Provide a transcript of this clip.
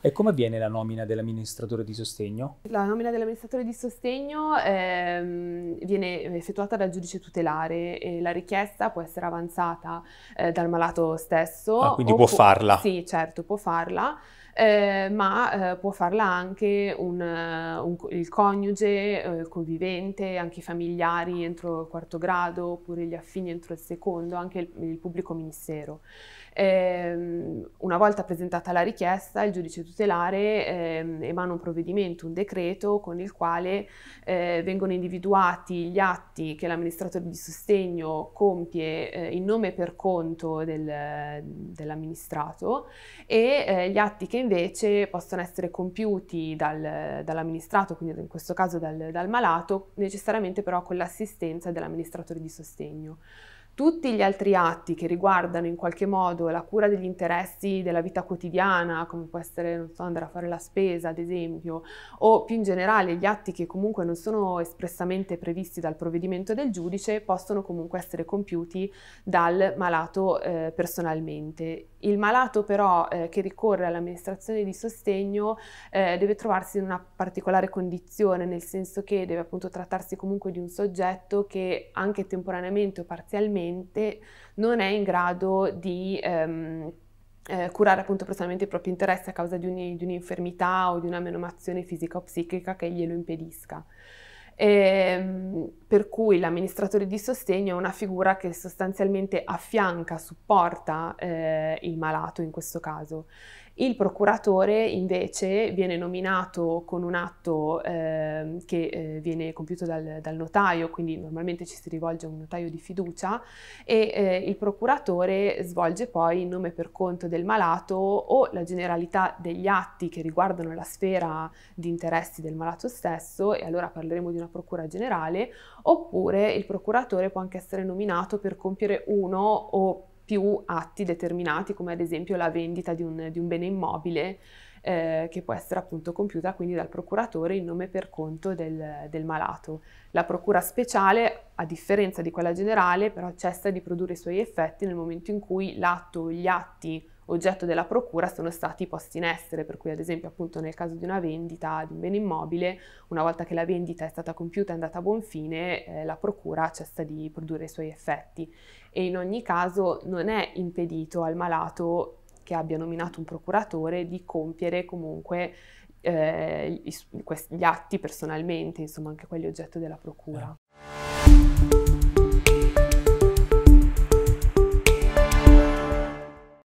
E come avviene la nomina dell'amministratore di sostegno? La nomina dell'amministratore di sostegno ehm, viene effettuata dal giudice tutelare e la richiesta può essere avanzata eh, dal malato stesso. Ah, quindi può farla? Sì, certo, può farla. Eh, ma eh, può farla anche un, eh, un, il coniuge, eh, il convivente, anche i familiari entro il quarto grado, oppure gli affini entro il secondo, anche il, il pubblico ministero. Ehm, una volta presentata la richiesta, il giudice tutelare ehm, emana un provvedimento, un decreto, con il quale eh, vengono individuati gli atti che l'amministratore di sostegno compie in nome e per conto del, dell'amministrato e gli atti che invece possono essere compiuti dal, dall'amministrato, quindi in questo caso dal, dal malato, necessariamente però con l'assistenza dell'amministratore di sostegno. Tutti gli altri atti che riguardano in qualche modo la cura degli interessi della vita quotidiana, come può essere non so, andare a fare la spesa, ad esempio, o più in generale gli atti che comunque non sono espressamente previsti dal provvedimento del giudice, possono comunque essere compiuti dal malato eh, personalmente il malato però eh, che ricorre all'amministrazione di sostegno eh, deve trovarsi in una particolare condizione, nel senso che deve appunto trattarsi comunque di un soggetto che anche temporaneamente o parzialmente non è in grado di ehm, eh, curare appunto personalmente i propri interessi a causa di, un, di un'infermità o di una menomazione fisica o psichica che glielo impedisca. Ehm, per cui l'amministratore di sostegno è una figura che sostanzialmente affianca, supporta eh, il malato in questo caso. Il procuratore invece viene nominato con un atto eh, che eh, viene compiuto dal, dal, notaio, quindi normalmente ci si rivolge a un notaio di fiducia e eh, il procuratore svolge poi in nome per conto del malato o la generalità degli atti che riguardano la sfera di interessi del malato stesso e allora parleremo di una della Procura Generale, oppure il procuratore può anche essere nominato per compiere uno o più atti determinati, come ad esempio la vendita di un, di un bene immobile eh, che può essere appunto compiuta quindi dal procuratore in nome per conto del, del malato. La procura speciale, a differenza di quella generale, però cessa di produrre i suoi effetti nel momento in cui l'atto o gli atti oggetto della procura sono stati posti in essere, per cui ad esempio appunto nel caso di una vendita di un bene immobile, una volta che la vendita è stata compiuta e andata a buon fine, eh, la procura cessa di produrre i suoi effetti e in ogni caso non è impedito al malato che abbia nominato un procuratore di compiere comunque eh, gli atti personalmente, insomma anche quelli oggetto della procura. Eh.